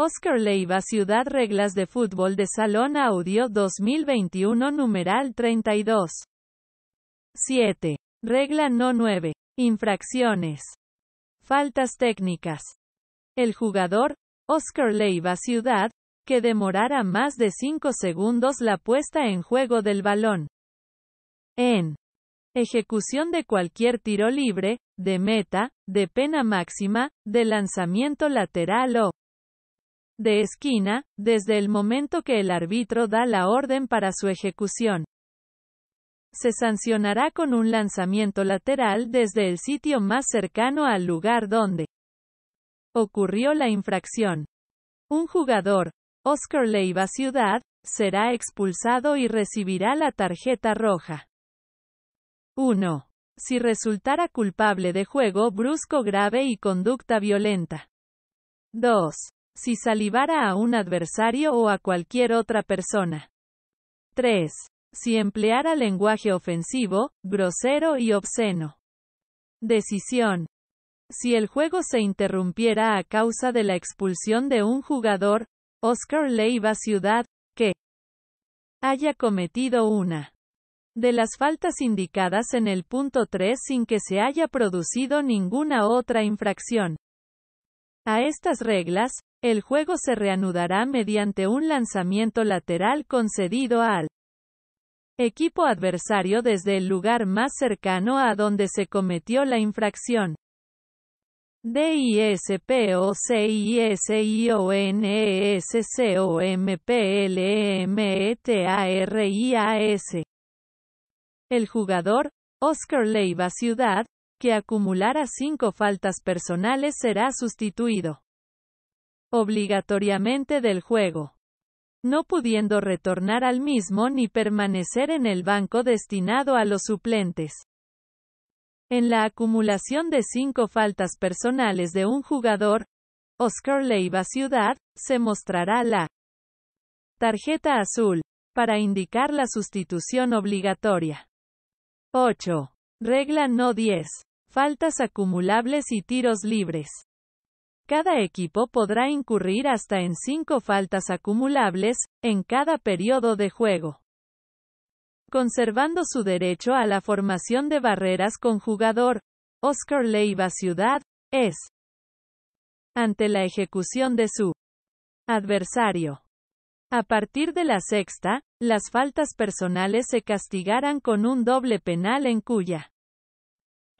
Oscar Leiva Ciudad Reglas de Fútbol de Salón Audio 2021 numeral 32. 7. Regla no 9. Infracciones. Faltas técnicas. El jugador, Oscar Leiva Ciudad, que demorara más de 5 segundos la puesta en juego del balón. En ejecución de cualquier tiro libre, de meta, de pena máxima, de lanzamiento lateral o de esquina, desde el momento que el árbitro da la orden para su ejecución. Se sancionará con un lanzamiento lateral desde el sitio más cercano al lugar donde ocurrió la infracción. Un jugador, Oscar Leiva Ciudad, será expulsado y recibirá la tarjeta roja. 1. Si resultara culpable de juego brusco grave y conducta violenta. 2 si salivara a un adversario o a cualquier otra persona. 3. Si empleara lenguaje ofensivo, grosero y obsceno. Decisión. Si el juego se interrumpiera a causa de la expulsión de un jugador, Oscar Leiva Ciudad, que haya cometido una de las faltas indicadas en el punto 3 sin que se haya producido ninguna otra infracción. A estas reglas, el juego se reanudará mediante un lanzamiento lateral concedido al equipo adversario desde el lugar más cercano a donde se cometió la infracción. D-I-S-P-O-C-I-S-I-O-N-E-S-C-O-M-P-L-E-M-E-T-A-R-I-A-S e e e El jugador, Oscar Leiva Ciudad, que acumulará cinco faltas personales será sustituido obligatoriamente del juego no pudiendo retornar al mismo ni permanecer en el banco destinado a los suplentes. En la acumulación de cinco faltas personales de un jugador, Oscar Leiva Ciudad, se mostrará la tarjeta azul, para indicar la sustitución obligatoria. 8. Regla no 10. Faltas acumulables y tiros libres. Cada equipo podrá incurrir hasta en cinco faltas acumulables, en cada periodo de juego. Conservando su derecho a la formación de barreras con jugador, Oscar Leiva Ciudad, es. Ante la ejecución de su adversario. A partir de la sexta, las faltas personales se castigarán con un doble penal en cuya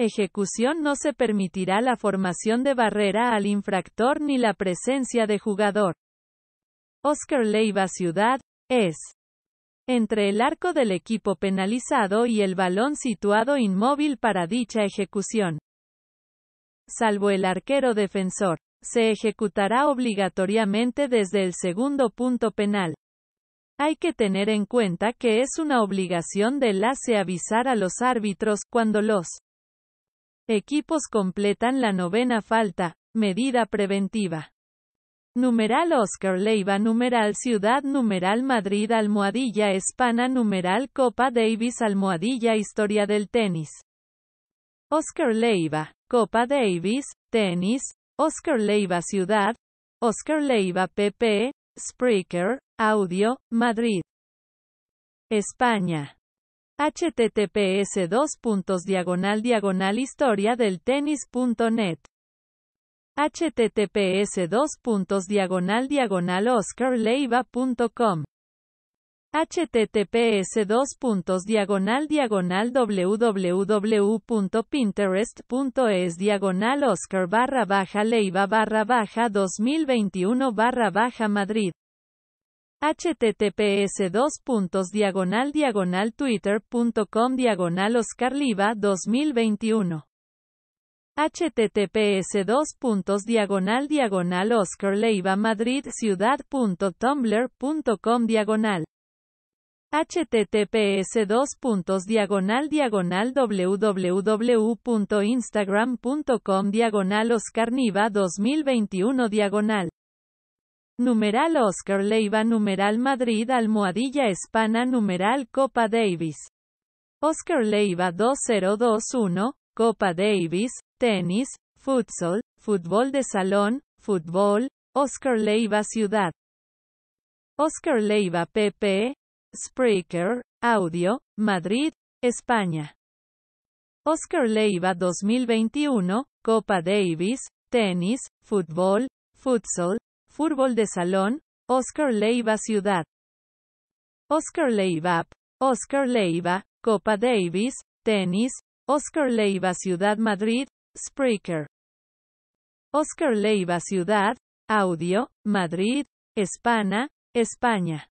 ejecución no se permitirá la formación de barrera al infractor ni la presencia de jugador. Oscar Leiva Ciudad, es entre el arco del equipo penalizado y el balón situado inmóvil para dicha ejecución. Salvo el arquero defensor, se ejecutará obligatoriamente desde el segundo punto penal. Hay que tener en cuenta que es una obligación del ACE avisar a los árbitros cuando los Equipos completan la novena falta, medida preventiva. Numeral Oscar Leiva Numeral Ciudad Numeral Madrid Almohadilla Hispana Numeral Copa Davis Almohadilla Historia del tenis. Oscar Leiva, Copa Davis, tenis, Oscar Leiva Ciudad, Oscar Leiva PP, Spreaker, Audio, Madrid. España https dos puntos diagonal diagonal historia del tenis.net https dos puntos diagonal diagonal oscarleiva.com https dos puntos diagonal diagonal www.pinterest.es diagonal oscar barra baja leiva barra baja 2021 barra baja madrid https dos puntos diagonal diagonal twitter.com diagonal oscarliva 2021 https dos puntos diagonal diagonal oscarleiva madrid ciudad.tumblr.com diagonal https dos puntos diagonal diagonal www.instagram.com diagonal oscarniva 2021 diagonal Numeral Oscar Leiva Numeral Madrid Almohadilla Hispana Numeral Copa Davis. Oscar Leiva 2021, Copa Davis, tenis, futsal, fútbol de salón, fútbol, Oscar Leiva Ciudad. Oscar Leiva PP, Spreaker, Audio, Madrid, España. Oscar Leiva 2021, Copa Davis, tenis, fútbol, futsal, Fútbol de salón, Oscar Leiva Ciudad. Oscar Leiva, Oscar Leiva, Copa Davis, Tenis, Oscar Leiva Ciudad Madrid, Spreaker. Oscar Leiva Ciudad, Audio, Madrid, España, España.